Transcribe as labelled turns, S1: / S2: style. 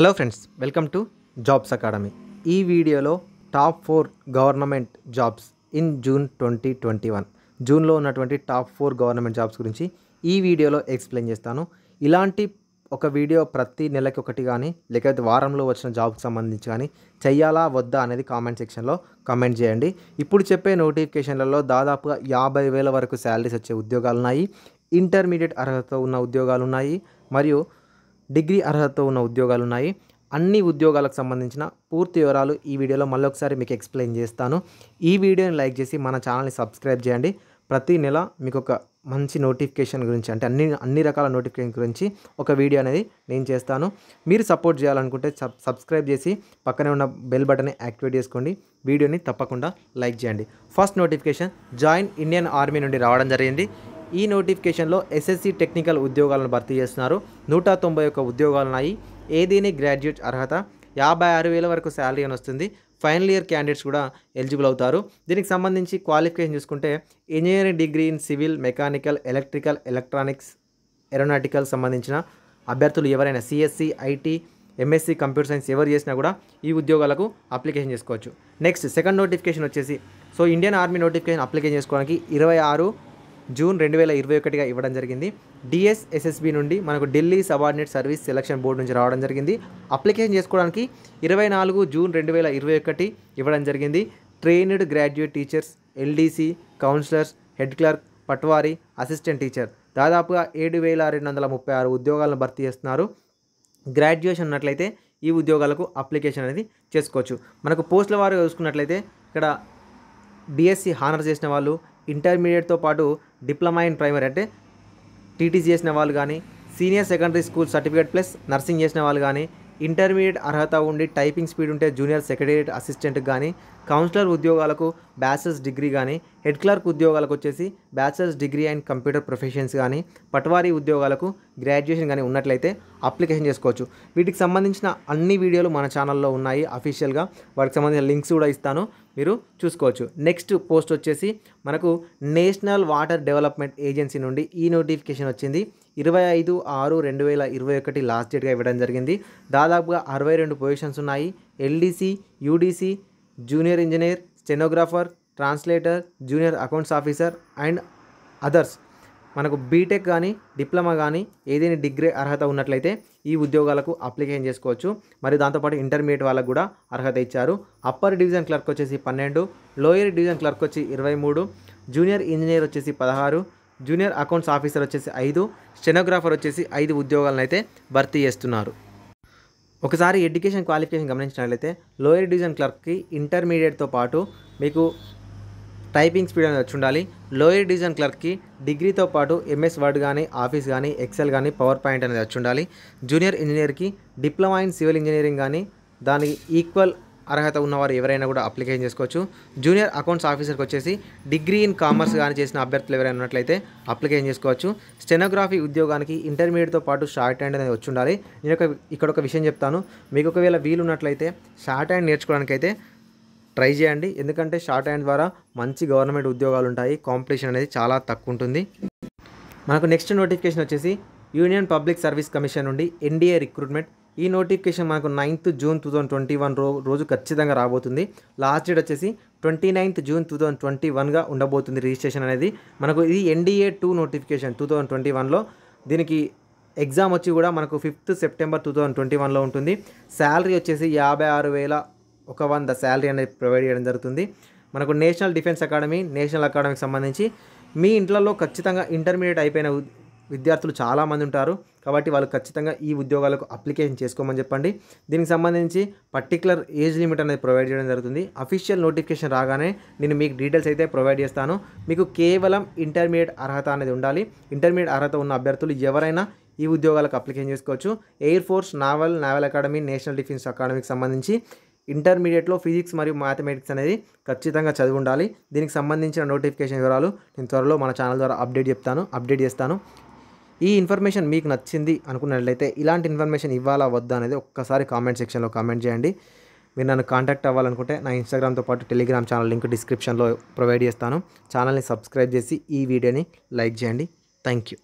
S1: hello friends welcome to jobs academy ఈ వీడియోలో top four government jobs in June twenty twenty one జూన్లో ఉన్నటువంటి top four government jobs గురించి ఈ వీడియోలో ఎక్స్ప్లెయిన్ చేస్తాను ఇలాంటి ఒక వీడియో ప్రతి నెలకి ఒకటి కానీ లేకపోతే వారంలో వచ్చిన జాబ్కి సంబంధించి కానీ చెయ్యాలా వద్దా అనేది కామెంట్ సెక్షన్లో కామెంట్ చేయండి ఇప్పుడు చెప్పే నోటిఫికేషన్లలో దాదాపుగా యాభై వేల వరకు శాలరీస్ వచ్చే ఉద్యోగాలు ఉన్నాయి ఇంటర్మీడియట్ అర్హత ఉన్న ఉద్యోగాలు ఉన్నాయి మరియు డిగ్రీ అర్హతతో ఉన్న ఉద్యోగాలు ఉన్నాయి అన్ని ఉద్యోగాలకు సంబంధించిన పూర్తి వివరాలు ఈ వీడియోలో మళ్ళొకసారి మీకు ఎక్స్ప్లెయిన్ చేస్తాను ఈ వీడియోని లైక్ చేసి మన ఛానల్ని సబ్స్క్రైబ్ చేయండి ప్రతి నెల మీకు ఒక మంచి నోటిఫికేషన్ గురించి అంటే అన్ని అన్ని రకాల నోటిఫికేషన్ గురించి ఒక వీడియో అనేది నేను చేస్తాను మీరు సపోర్ట్ చేయాలనుకుంటే సబ్స్క్రైబ్ చేసి పక్కనే ఉన్న బెల్ బటన్ని యాక్టివేట్ చేసుకోండి వీడియోని తప్పకుండా లైక్ చేయండి first notification join Indian army నుండి రావడం జరిగింది ఈ నోటిఫికేషన్లో ఎస్ఎస్సి టెక్నికల్ ఉద్యోగాలను భర్తీ చేస్తున్నారు నూట తొంభై ఒక్క ఉద్యోగాలున్నాయి ఏదేని గ్రాడ్యుయేట్ అర్హత యాభై ఆరు వేల వరకు శాలరీ అని వస్తుంది ఫైనల్ ఇయర్ క్యాండిడేట్స్ కూడా ఎలిజిబుల్ అవుతారు దీనికి సంబంధించి క్వాలిఫికేషన్ చూసుకుంటే engineering degree in civil mechanical electrical electronics aeronautical సంబంధించిన అభ్యర్థులు ఎవరైనా CSC IT MSc computer science ఎవరు చేసినా కూడా ఈ ఉద్యోగాలకు అప్లికేషన్ చేసుకోవచ్చు నెక్స్ట్ సెకండ్ నోటిఫికేషన్ వచ్చేసి so Indian army notification application చేసుకోవడానికి ఇరవై ఆరు జూన్ రెండు వేల ఇరవై ఒకటిగా ఇవ్వడం జరిగింది డిఎస్ఎస్ఎస్బి నుండి మనకు Delhi subordinate service selection board నుంచి రావడం జరిగింది అప్లికేషన్ చేసుకోవడానికి ఇరవై నాలుగు జూన్ రెండు వేల ఇరవై ఒకటి ఇవ్వడం జరిగింది trained graduate teachers LDC counsellors head clerk patwari assistant teacher దాదాపుగా ఏడు వేల రెండు వందల ముప్పై ఆరు ఉద్యోగాలను భర్తీ చేస్తున్నారు గ్రాడ్యుయేషన్ ఉన్నట్లయితే ఈ ఉద్యోగాలకు అప్లికేషన్ అనేది చేసుకోవచ్చు మనకు పోస్టుల వారు చూసుకున్నట్లయితే ఇక్కడ బీఎస్సీ హానర్ చేసిన వాళ్ళు ఇంటర్మీడియట్తో పాటు డిప్లొమా ఇన్ ప్రైమరీ అంటే టీటీసీ చేసిన వాళ్ళు కానీ senior secondary school certificate plus nursing చేసిన వాళ్ళు కానీ ఇంటర్మీడియట్ అర్హత ఉండి టైపింగ్ స్పీడ్ ఉంటే జూనియర్ సెక్రటేరియట్ అసిస్టెంట్ కానీ కౌన్సిలర్ ఉద్యోగాలకు బ్యాచిలర్స్ డిగ్రీ కానీ హెడ్ క్లర్క్ ఉద్యోగాలకు వచ్చేసి bachelors degree and computer professions కానీ పట్వారీ ఉద్యోగాలకు గ్రాడ్యుయేషన్ కానీ ఉన్నట్లయితే అప్లికేషన్ చేసుకోవచ్చు వీటికి సంబంధించిన అన్ని వీడియోలు మన ఛానల్లో ఉన్నాయి అఫీషియల్గా వాటికి సంబంధించిన లింక్స్ కూడా ఇస్తాను మీరు చూసుకోవచ్చు నెక్స్ట్ పోస్ట్ వచ్చేసి మనకు నేషనల్ వాటర్ డెవలప్మెంట్ ఏజెన్సీ నుండి ఈ నోటిఫికేషన్ వచ్చింది ఇరవై ఐదు ఆరు రెండు వేల ఇరవై ఒకటి లాస్ట్ డేట్గా ఇవ్వడం జరిగింది దాదాపుగా అరవై రెండు పొజిషన్స్ ఉన్నాయి LDC UDC junior engineer stenographer translator junior accounts officer and others మనకు బీటెక్ కానీ డిప్లొమా కానీ ఏదైనా డిగ్రీ అర్హత ఉన్నట్లయితే ఈ ఉద్యోగాలకు అప్లికేషన్ చేసుకోవచ్చు మరి దాంతోపాటు ఇంటర్మీడియట్ వాళ్ళకు కూడా అర్హత ఇచ్చారు అప్పర్ డివిజన్ క్లర్క్ వచ్చేసి పన్నెండు లోయర్ డివిజన్ క్లర్క్ వచ్చి ఇరవై మూడు జూనియర్ ఇంజనీర్ వచ్చేసి పదహారు జూనియర్ అకౌంట్స్ ఆఫీసర్ వచ్చేసి ఐదు స్టెనోగ్రాఫర్ వచ్చేసి ఐదు ఉద్యోగాలను అయితే భర్తీ చేస్తున్నారు ఒకసారి ఎడ్యుకేషన్ క్వాలిఫికేషన్ గమనించినట్లయితే లోయర్ డివిజన్ క్లర్క్కి ఇంటర్మీడియట్తో పాటు మీకు టైపింగ్ స్పీడ్ అనేది వచ్చి ఉండాలి లోయర్ డివిజన్ క్లర్క్కి డిగ్రీతో పాటు ఎంఎస్ వర్డ్ కానీ ఆఫీస్ కానీ ఎక్సెల్ కానీ పవర్ పాయింట్ అనేది వచ్చి ఉండాలి జూనియర్ ఇంజనీర్కి డిప్లొమా ఇన్ సివిల్ ఇంజనీరింగ్ కానీ దానికి ఈక్వల్ అర్హత ఉన్నవారు ఎవరైనా కూడా అప్లికేషన్ చేసుకోవచ్చు జూనియర్ అకౌంట్స్ ఆఫీసర్కి వచ్చేసి డిగ్రీ ఇన్ కామర్స్ కానీ చేసిన అభ్యర్థులు ఎవరైనా ఉన్నట్లయితే అప్లికేషన్ చేసుకోవచ్చు స్టెనోగ్రఫీ ఉద్యోగానికి ఇంటర్మీడియట్తో పాటు షార్ట్ హ్యాండ్ అనేది వచ్చి ఉండాలి నేను ఒక ఇక్కడ ఒక విషయం చెప్తాను మీకు ఒకవేళ వీలు ఉన్నట్లయితే షార్ట్ హ్యాండ్ నేర్చుకోవడానికైతే ట్రై చేయండి ఎందుకంటే షార్ట్ హ్యాండ్ ద్వారా మంచి గవర్నమెంట్ ఉద్యోగాలు ఉంటాయి కాంపిటీషన్ అనేది చాలా తక్కువ ఉంటుంది మనకు నెక్స్ట్ నోటిఫికేషన్ వచ్చేసి యూనియన్ పబ్లిక్ సర్వీస్ కమిషన్ నుండి ఎన్డీఏ రిక్రూట్మెంట్ ఈ నోటిఫికేషన్ మనకు ninth June two thousand twenty one రో రోజు ఖచ్చితంగా రాబోతుంది లాస్ట్ డేట్ వచ్చేసి twenty ninth June two thousand twenty వన్గా ఉండబోతుంది రిజిస్ట్రేషన్ అనేది మనకు ఇది NDA two notification two thousand twenty వన్లో దీనికి ఎగ్జామ్ వచ్చి కూడా మనకు fifth September two thousand twenty వన్లో ఉంటుంది శాలరీ వచ్చేసి యాభై ఆరు వేల ఒక వంద శాలరీ అనేది ప్రొవైడ్ చేయడం జరుగుతుంది మనకు నేషనల్ డిఫెన్స్ అకాడమీ నేషనల్ అకాడమీకి సంబంధించి మీ ఇంట్లో ఖచ్చితంగా ఇంటర్మీడియట్ అయిపోయిన విద్యార్థులు చాలామంది ఉంటారు కాబట్టి వాళ్ళు ఖచ్చితంగా ఈ ఉద్యోగాలకు అప్లికేషన్ చేసుకోమని చెప్పండి దీనికి సంబంధించి పర్టికులర్ ఏజ్ లిమిట్ అనేది ప్రొవైడ్ చేయడం జరుగుతుంది అఫీషియల్ నోటిఫికేషన్ రాగానే నేను మీకు డీటెయిల్స్ అయితే ప్రొవైడ్ చేస్తాను మీకు కేవలం ఇంటర్మీడియట్ అర్హత అనేది ఉండాలి ఇంటర్మీడియట్ అర్హత ఉన్న అభ్యర్థులు ఎవరైనా ఈ ఉద్యోగాలకు అప్లికేషన్ చేసుకోవచ్చు air force naval naval academy national defence అకాడమీకి సంబంధించి ఇంటర్మీడియట్లో ఫిజిక్స్ మరియు మ్యాథమెటిక్స్ అనేది ఖచ్చితంగా చదివి ఉండాలి దీనికి సంబంధించిన నోటిఫికేషన్ వివరాలు నేను త్వరలో మన ఛానల్ ద్వారా అప్డేట్ చెప్తాను అప్డేట్ చేస్తాను ఈ ఇన్ఫర్మేషన్ మీకు నచ్చింది అనుకున్నట్లయితే ఇలాంటి ఇన్ఫర్మేషన్ ఇవ్వాలా వద్దా అనేది ఒక్కసారి కామెంట్ సెక్షన్లో కామెంట్ చేయండి మీరు నన్ను కాంటాక్ట్ అవ్వాలనుకుంటే నా ఇన్స్టాగ్రామ్తో పాటు టెలిగ్రామ్ ఛానల్ లింక్ డిస్క్రిప్షన్లో ప్రొవైడ్ చేస్తాను ఛానల్ని సబ్స్క్రైబ్ చేసి ఈ వీడియోని లైక్ చేయండి థ్యాంక్ యూ